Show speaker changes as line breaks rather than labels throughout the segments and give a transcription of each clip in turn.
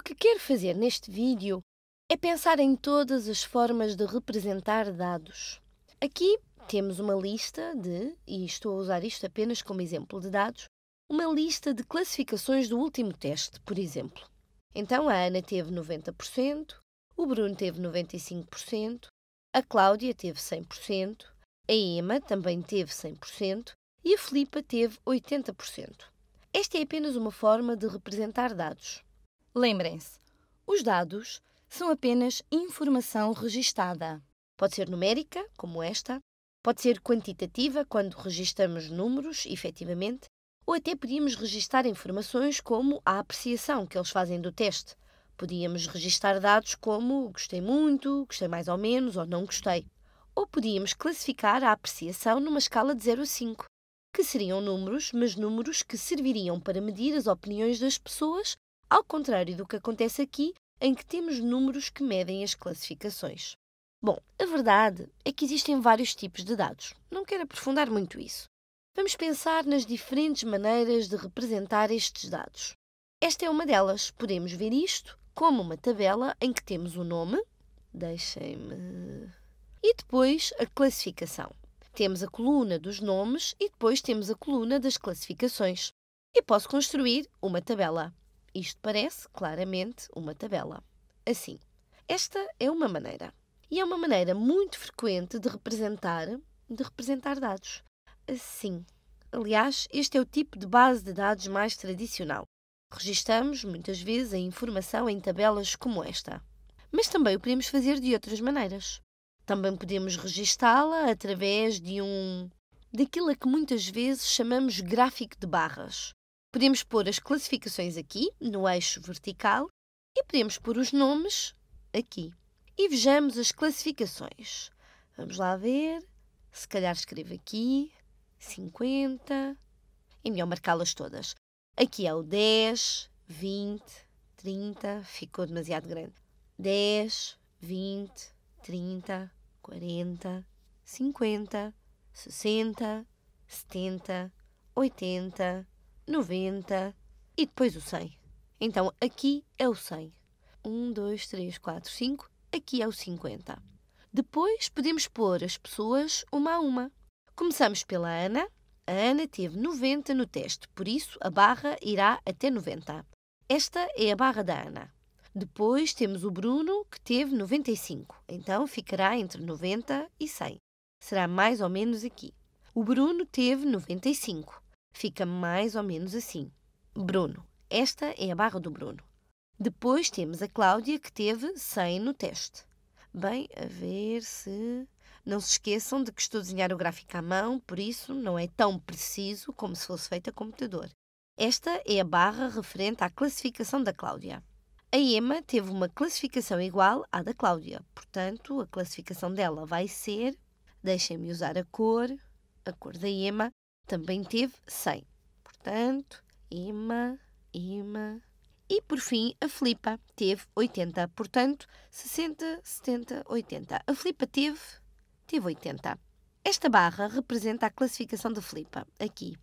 O que quero fazer neste vídeo é pensar em todas as formas de representar dados. Aqui temos uma lista de, e estou a usar isto apenas como exemplo de dados, uma lista de classificações do último teste, por exemplo. Então a Ana teve 90%, o Bruno teve 95%, a Cláudia teve 100%, a Emma também teve 100% e a Filipa teve 80%. Esta é apenas uma forma de representar dados. Lembrem-se, os dados são apenas informação registada. Pode ser numérica, como esta, pode ser quantitativa, quando registamos números, efetivamente, ou até podíamos registar informações como a apreciação que eles fazem do teste. Podíamos registar dados como gostei muito, gostei mais ou menos ou não gostei. Ou podíamos classificar a apreciação numa escala de 0 a 5, que seriam números, mas números que serviriam para medir as opiniões das pessoas ao contrário do que acontece aqui, em que temos números que medem as classificações. Bom, a verdade é que existem vários tipos de dados. Não quero aprofundar muito isso. Vamos pensar nas diferentes maneiras de representar estes dados. Esta é uma delas. Podemos ver isto como uma tabela em que temos o nome, deixem-me, e depois a classificação. Temos a coluna dos nomes e depois temos a coluna das classificações. E posso construir uma tabela. Isto parece claramente uma tabela. Assim, esta é uma maneira. E é uma maneira muito frequente de representar, de representar dados. Assim. Aliás, este é o tipo de base de dados mais tradicional. Registamos muitas vezes a informação em tabelas como esta. Mas também o podemos fazer de outras maneiras. Também podemos registá-la através de um daquilo a que muitas vezes chamamos gráfico de barras, Podemos pôr as classificações aqui, no eixo vertical, e podemos pôr os nomes aqui. E vejamos as classificações. Vamos lá ver. Se calhar escrevo aqui 50. É melhor marcá-las todas. Aqui é o 10, 20, 30. Ficou demasiado grande. 10, 20, 30, 40, 50, 60, 70, 80, 90 e depois o 100. Então aqui é o 100. 1, 2, 3, 4, 5. Aqui é o 50. Depois podemos pôr as pessoas uma a uma. Começamos pela Ana. A Ana teve 90 no teste, por isso a barra irá até 90. Esta é a barra da Ana. Depois temos o Bruno, que teve 95, então ficará entre 90 e 100. Será mais ou menos aqui. O Bruno teve 95, Fica mais ou menos assim. Bruno. Esta é a barra do Bruno. Depois temos a Cláudia, que teve 100 no teste. Bem, a ver se. Não se esqueçam de que estou a desenhar o gráfico à mão, por isso não é tão preciso como se fosse feito a computador. Esta é a barra referente à classificação da Cláudia. A Emma teve uma classificação igual à da Cláudia, portanto, a classificação dela vai ser. Deixem-me usar a cor, a cor da Emma, também teve 100. Portanto, imã, imã. E por fim, a Filipa teve 80. Portanto, 60, 70, 80. A Filipa teve, teve 80. Esta barra representa a classificação da Filipa, aqui.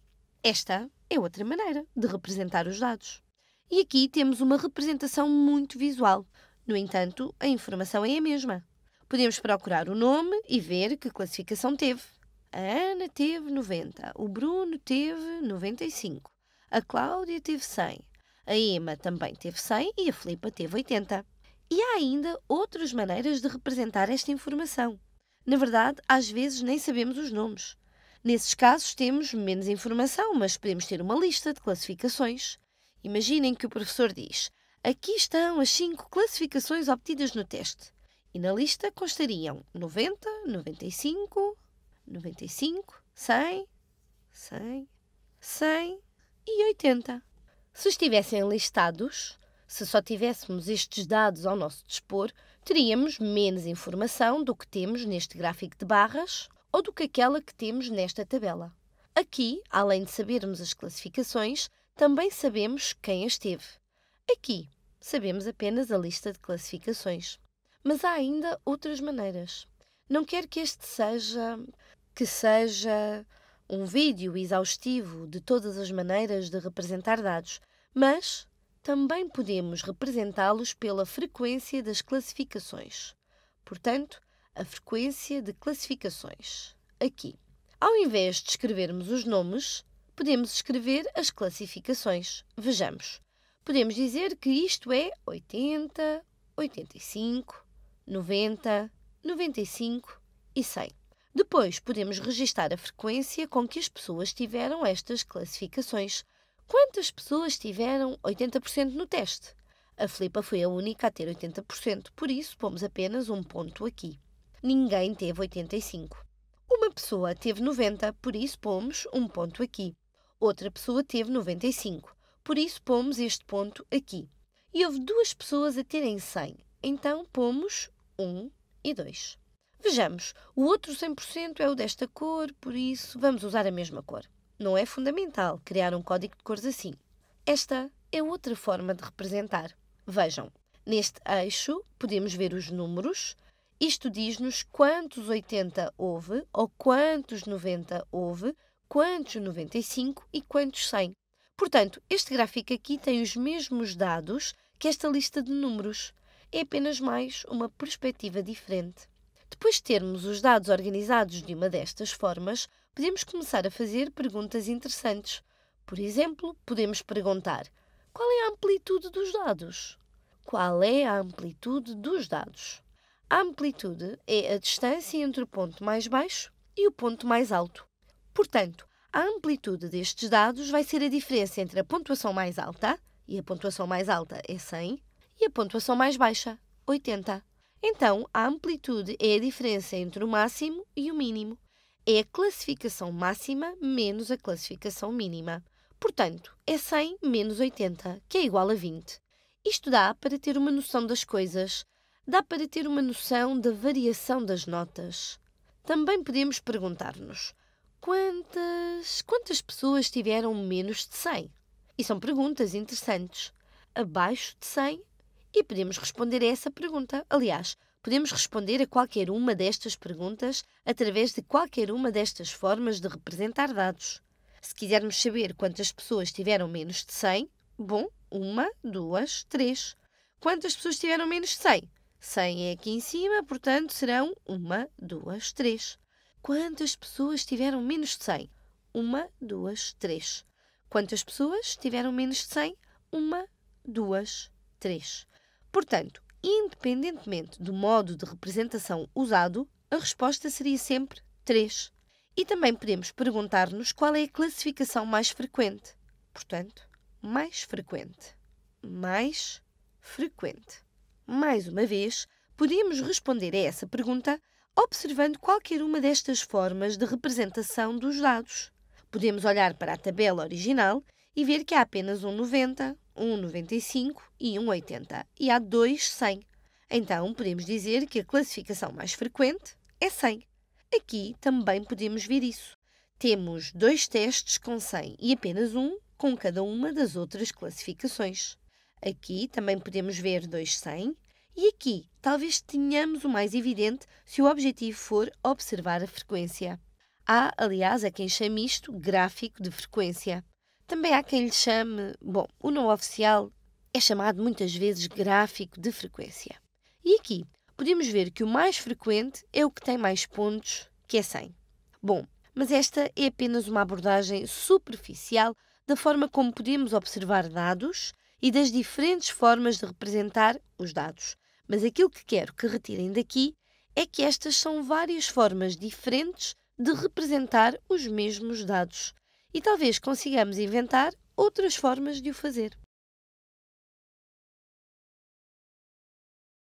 Esta é outra maneira de representar os dados. E aqui temos uma representação muito visual. No entanto, a informação é a mesma. Podemos procurar o nome e ver que classificação teve. A Ana teve 90, o Bruno teve 95, a Cláudia teve 100, a Emma também teve 100 e a Filipa teve 80. E há ainda outras maneiras de representar esta informação. Na verdade, às vezes nem sabemos os nomes. Nesses casos temos menos informação, mas podemos ter uma lista de classificações. Imaginem que o professor diz: Aqui estão as cinco classificações obtidas no teste. E na lista constariam 90, 95, 95, 100, 100, 100 e 80. Se estivessem listados, se só tivéssemos estes dados ao nosso dispor, teríamos menos informação do que temos neste gráfico de barras ou do que aquela que temos nesta tabela. Aqui, além de sabermos as classificações, também sabemos quem as teve. Aqui, sabemos apenas a lista de classificações. Mas há ainda outras maneiras. Não quero que este seja que seja um vídeo exaustivo de todas as maneiras de representar dados, mas também podemos representá-los pela frequência das classificações. Portanto, a frequência de classificações. Aqui. Ao invés de escrevermos os nomes, podemos escrever as classificações. Vejamos. Podemos dizer que isto é 80, 85, 90, 95 e 100. Depois, podemos registar a frequência com que as pessoas tiveram estas classificações. Quantas pessoas tiveram 80% no teste? A Filipa foi a única a ter 80%, por isso pomos apenas um ponto aqui. Ninguém teve 85%. Uma pessoa teve 90%, por isso pomos um ponto aqui. Outra pessoa teve 95%, por isso pomos este ponto aqui. E houve duas pessoas a terem 100, então pomos 1 e 2. Vejamos, o outro 100% é o desta cor, por isso vamos usar a mesma cor. Não é fundamental criar um código de cores assim. Esta é outra forma de representar. Vejam, neste eixo podemos ver os números. Isto diz-nos quantos 80 houve, ou quantos 90 houve, quantos 95 e quantos 100. Portanto, este gráfico aqui tem os mesmos dados que esta lista de números. É apenas mais uma perspectiva diferente. Depois de termos os dados organizados de uma destas formas, podemos começar a fazer perguntas interessantes. Por exemplo, podemos perguntar: qual é a amplitude dos dados? Qual é a amplitude dos dados? A amplitude é a distância entre o ponto mais baixo e o ponto mais alto. Portanto, a amplitude destes dados vai ser a diferença entre a pontuação mais alta, e a pontuação mais alta é 100, e a pontuação mais baixa, 80. Então, a amplitude é a diferença entre o máximo e o mínimo. É a classificação máxima menos a classificação mínima. Portanto, é 100 menos 80, que é igual a 20. Isto dá para ter uma noção das coisas, dá para ter uma noção da variação das notas. Também podemos perguntar-nos quantas, quantas pessoas tiveram menos de 100? E são perguntas interessantes. Abaixo de 100 e podemos responder a essa pergunta. Aliás, podemos responder a qualquer uma destas perguntas através de qualquer uma destas formas de representar dados. Se quisermos saber quantas pessoas tiveram menos de 100, bom, uma, duas, três. Quantas pessoas tiveram menos de 100? 100 é aqui em cima, portanto serão uma, duas, três. Quantas pessoas tiveram menos de 100? Uma, duas, três. Quantas pessoas tiveram menos de 100? Uma, duas, três. Portanto, independentemente do modo de representação usado, a resposta seria sempre 3. E também podemos perguntar-nos qual é a classificação mais frequente. Portanto, mais frequente. Mais frequente. Mais uma vez, podíamos responder a essa pergunta observando qualquer uma destas formas de representação dos dados. Podemos olhar para a tabela original e ver que há apenas um 90, um 95 e um 80, e há dois 100. Então, podemos dizer que a classificação mais frequente é 100. Aqui também podemos ver isso. Temos dois testes com 100 e apenas um com cada uma das outras classificações. Aqui também podemos ver dois 100 e aqui talvez tenhamos o mais evidente se o objetivo for observar a frequência. Há, aliás, a quem chame isto gráfico de frequência. Também há quem lhe chame, bom, o não oficial é chamado muitas vezes gráfico de frequência. E aqui podemos ver que o mais frequente é o que tem mais pontos, que é 100. Bom, mas esta é apenas uma abordagem superficial da forma como podemos observar dados e das diferentes formas de representar os dados. Mas aquilo que quero que retirem daqui é que estas são várias formas diferentes de representar os mesmos dados e talvez consigamos inventar outras formas de o fazer.